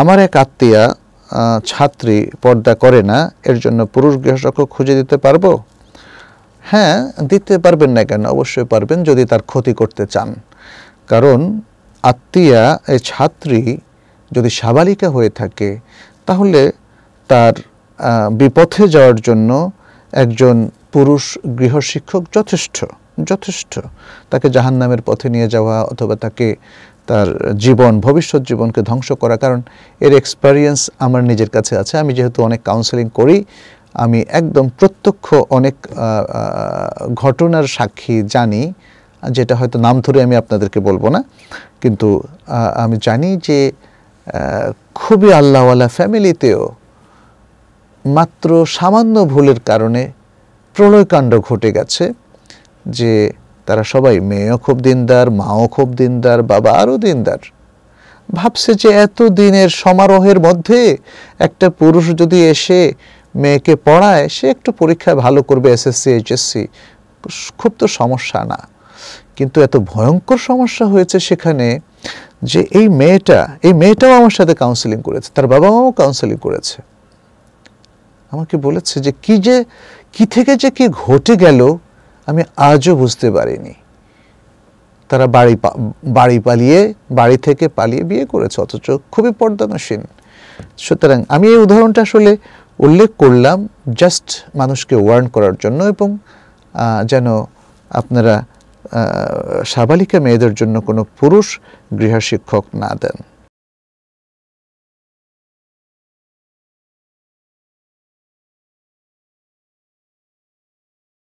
আমার এক আত্মীয়া ছাত্রী পর্দা করে না এর জন্য পুরুষ গৃহসক্ষ খুঁজে দিতে পারবো হ্যাঁ দিতে পারবেন না কেন অবশ্যই পারবেন যদি তার ক্ষতি করতে চান কারণ আত্মীয়া এই ছাত্রী যদি সাবালিকা হয়ে থাকে তাহলে তার বিপথে যাওয়ার জন্য একজন পুরুষ গৃহশিক্ষক যথেষ্ট যথেষ্ট তাকে জাহান্নামের পথে নিয়ে যাওয়া অথবা তাকে তার জীবন ভবিষ্যৎ জীবনকে ধ্বংস করা কারণ এর এক্সপেরিয়েন্স আমার নিজের কাছে আছে আমি যেহেতু অনেক কাউন্সেলিং করি আমি একদম প্রত্যক্ষ অনেক ঘটনার সাক্ষী জানি যেটা হয়তো নাম ধরে আমি আপনাদেরকে বলবো না কিন্তু আমি জানি যে খুবই আল্লাহওয়ালা ফ্যামিলিতেও মাত্র সামান্য ভুলের কারণে প্রলয়কাণ্ড ঘটে গেছে যে তারা সবাই মেয়েও খুব দিনদার মাও খুব দিনদার বাবা আরও দিনদার ভাবছে যে এত দিনের সমারোহের মধ্যে একটা পুরুষ যদি এসে মেয়েকে পড়ায় সে একটু পরীক্ষায় ভালো করবে এসএসসি এইচএসসি খুব তো সমস্যা না কিন্তু এত ভয়ঙ্কর সমস্যা হয়েছে সেখানে যে এই মেয়েটা এই মেয়েটাও আমার সাথে কাউন্সেলিং করেছে তার বাবা মাও কাউন্সেলিং করেছে আমাকে বলেছে যে কি যে কি থেকে যে কি ঘটে গেল আমি আজও বুঝতে পারিনি তারা বাড়ি বাড়ি পালিয়ে বাড়ি থেকে পালিয়ে বিয়ে করেছে অথচ খুবই পর্দানসীন সুতরাং আমি এই উদাহরণটা আসলে উল্লেখ করলাম জাস্ট মানুষকে ওয়ার্ন করার জন্য এবং যেন আপনারা সাবালিকা মেয়েদের জন্য কোনো পুরুষ গৃহশিক্ষক না দেন